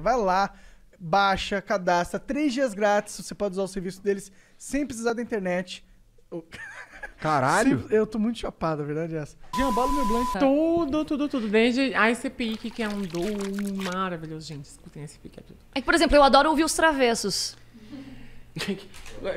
Vai lá, baixa, cadastra, três dias grátis, você pode usar o serviço deles sem precisar da internet. Caralho! eu tô muito chapado, a verdade é essa. Jambalo meu blanco. Tá. Tudo, tudo, tudo. Desde a ICPIC, que é um dom maravilhoso. Gente, escutem a ICPIC. aqui. É tudo. é que, por exemplo, eu adoro ouvir os travessos.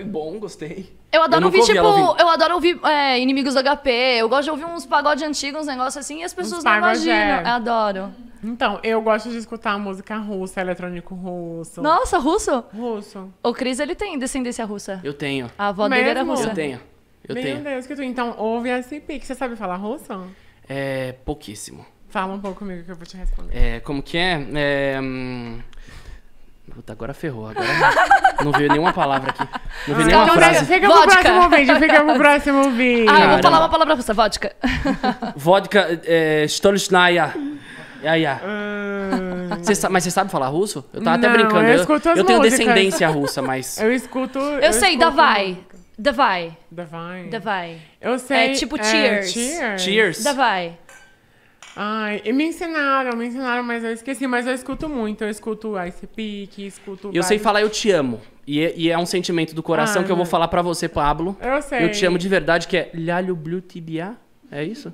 Bom, gostei. Eu adoro eu ouvir, ouvi, tipo, ouvi. eu adoro ouvir é, inimigos do HP. Eu gosto de ouvir uns pagodes antigos, uns negócios assim, e as pessoas uns não imaginam. É. Eu adoro. Então, eu gosto de escutar música russa, eletrônico russo. Nossa, russo? Russo. O Cris, ele tem descendência russa. Eu tenho. A avó Mesmo? dele era russa. Eu tenho. Eu Meu tenho. Deus, que tu então ouve esse que Você sabe falar russo? É, pouquíssimo. Fala um pouco comigo que eu vou te responder. É, como que é? é hum, Puta, agora ferrou. Agora não veio nenhuma palavra aqui. Não veio ah, nenhuma então frase. Fica vodka. pro próximo vídeo, fica pro próximo vídeo. Ah, eu vou falar uma palavra russa, Vodka. Vodka, é, Yaya. Ah. ah. mas você sabe falar russo? Eu tava não, até brincando. Eu, eu, eu tenho descendência russa, mas. Eu escuto. Eu, eu sei, escuto... Davai. Davai. Davai. Davai. Eu sei. É tipo é, cheers. cheers. Cheers. Davai. Ai, e me ensinaram, me ensinaram, mas eu esqueci. Mas eu escuto muito. Eu escuto Ice Peak, escuto. Eu sei falar eu te amo. E é, e é um sentimento do coração ah, que eu vou ah. falar para você, Pablo. Eu sei. Eu te amo de verdade, que é Lhalho Blue Tibia. É isso?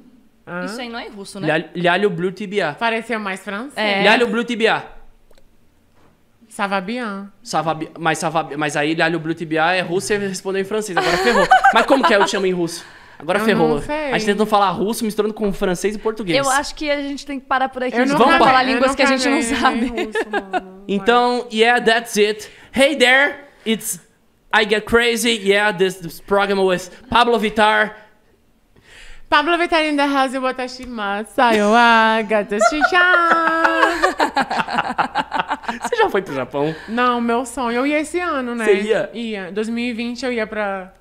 Ah. Isso aí não é russo, né? Lhalho, blue tibia. Parecia mais francês. É. Lhalho blue tibia. Savabian. Savabi... Mas, savab... mas aí lhalho blue tibia é russo e respondeu em francês. Agora ferrou. mas como que é eu te chamo em russo? Agora eu ferrou. A gente tentou falar russo misturando com francês e português. Eu acho que a gente tem que parar por aqui. Vamos falar línguas que a gente não sabe. Russo, então, yeah, that's it. Hey there, it's I Get Crazy. Yeah, this, this program with Pablo Vitar. Pablo Vittar in the house, watashimasu, wa gatashisha. Você já foi pro Japão? Não, meu sonho. Eu ia esse ano, né? Você ia? Ia. 2020 eu ia pra...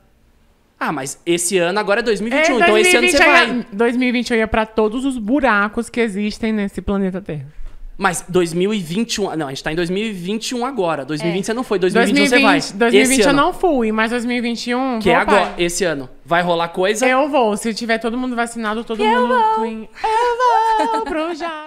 Ah, mas esse ano agora é 2021, é, 2020, então esse ano é, você vai. 2020 eu ia pra todos os buracos que existem nesse planeta Terra. Mas 2021. Não, a gente tá em 2021 agora. 2020 é. você não foi. 2021 você vai. 2020 eu não fui, mas 2021. Que é agora, esse ano. Vai rolar coisa? Eu vou. Se tiver todo mundo vacinado, todo eu mundo. Vou. Twin. Eu vou pro já.